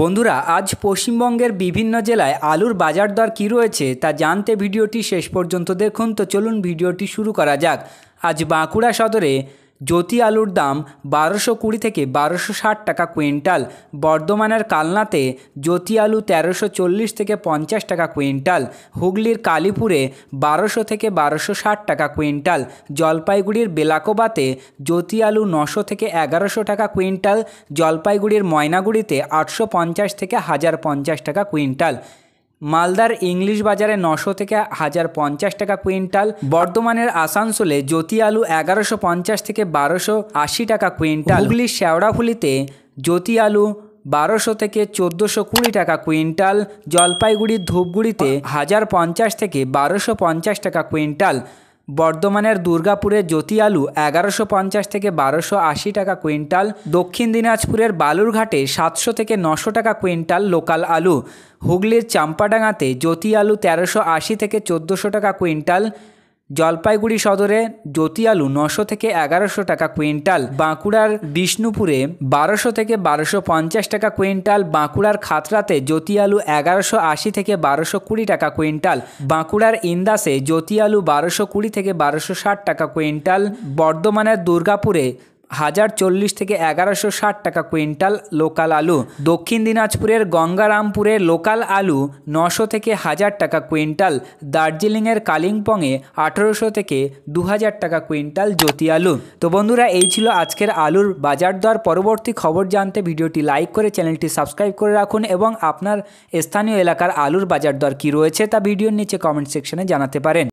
বন্ধুরা আজ পশ্চিমবঙ্গের বিভিন্ন জেলায় আলুর বাজার দর কী রয়েছে তা জানতে ভিডিওটি শেষ পর্যন্ত দেখুন তো চলুন ভিডিওটি শুরু করা যাক আজ বাঁকুড়া সদরে জ্যোতি আলুর দাম বারোশো কুড়ি থেকে বারোশো ষাট টাকা কুইন্টাল বর্ধমানের কালনাতে জ্যোতি আলু তেরোশো চল্লিশ থেকে পঞ্চাশ টাকা কুইন্টাল হুগলির কালীপুরে বারোশো থেকে বারোশো ষাট টাকা কুইন্টাল জলপাইগুড়ির বেলাকোবাতে জ্যোতি আলু নশো থেকে এগারোশো টাকা কুইন্টাল জলপাইগুড়ির ময়নাগুড়িতে আটশো পঞ্চাশ থেকে হাজার পঞ্চাশ টাকা কুইন্টাল মালদার ইংলিশ বাজারে নশো থেকে হাজার পঞ্চাশ টাকা কুইন্টাল বর্ধমানের আসানসোলে জ্যোতি আলু এগারোশো পঞ্চাশ থেকে বারোশো আশি টাকা কুইন্টাল হুগলির শেওড়াফুলিতে জ্যোতি আলু বারোশো থেকে চোদ্দোশো কুড়ি টাকা কুইন্টাল জলপাইগুড়ির ধূপগুড়িতে হাজার পঞ্চাশ থেকে বারোশো পঞ্চাশ টাকা কুইন্টাল বর্ধমানের দুর্গাপুরের জ্যোতি আলু এগারোশো পঞ্চাশ থেকে বারোশো আশি টাকা কুইন্টাল দক্ষিণ দিনাজপুরের বালুরঘাটে সাতশো থেকে নশো টাকা কুইন্টাল লোকাল আলু হুগলির চাম্পাডাঙ্গাতে জ্যোতি আলু তেরোশো আশি থেকে চোদ্দোশো টাকা কুইন্টাল জলপাইগুড়ি সদরে জ্যোতি আলু নশো থেকে এগারোশো টাকা কুইন্টাল বাঁকুড়ার বিষ্ণুপুরে বারোশো থেকে বারোশো পঞ্চাশ টাকা কুইন্টাল বাঁকুড়ার খাতরাতে জ্যোতি আলু এগারোশো আশি থেকে বারোশো কুড়ি টাকা কুইন্টাল বাঁকুড়ার ইন্দাসে জ্যোতি আলু বারোশো কুড়ি থেকে বারোশো ষাট টাকা কুইন্টাল বর্ধমানের দুর্গাপুরে হাজার চল্লিশ থেকে এগারোশো ষাট টাকা কুইন্টাল লোকাল আলু দক্ষিণ দিনাজপুরের গঙ্গারামপুরে লোকাল আলু নশো থেকে হাজার টাকা কুইন্টাল দার্জিলিংয়ের কালিম্পংয়ে আঠেরোশো থেকে দু টাকা কুইন্টাল জ্যোতি আলু তো বন্ধুরা এই ছিল আজকের আলুর বাজার দর পরবর্তী খবর জানতে ভিডিওটি লাইক করে চ্যানেলটি সাবস্ক্রাইব করে রাখুন এবং আপনার স্থানীয় এলাকার আলুর বাজার দর কী রয়েছে তা ভিডিওর নিচে কমেন্ট সেকশনে জানাতে পারেন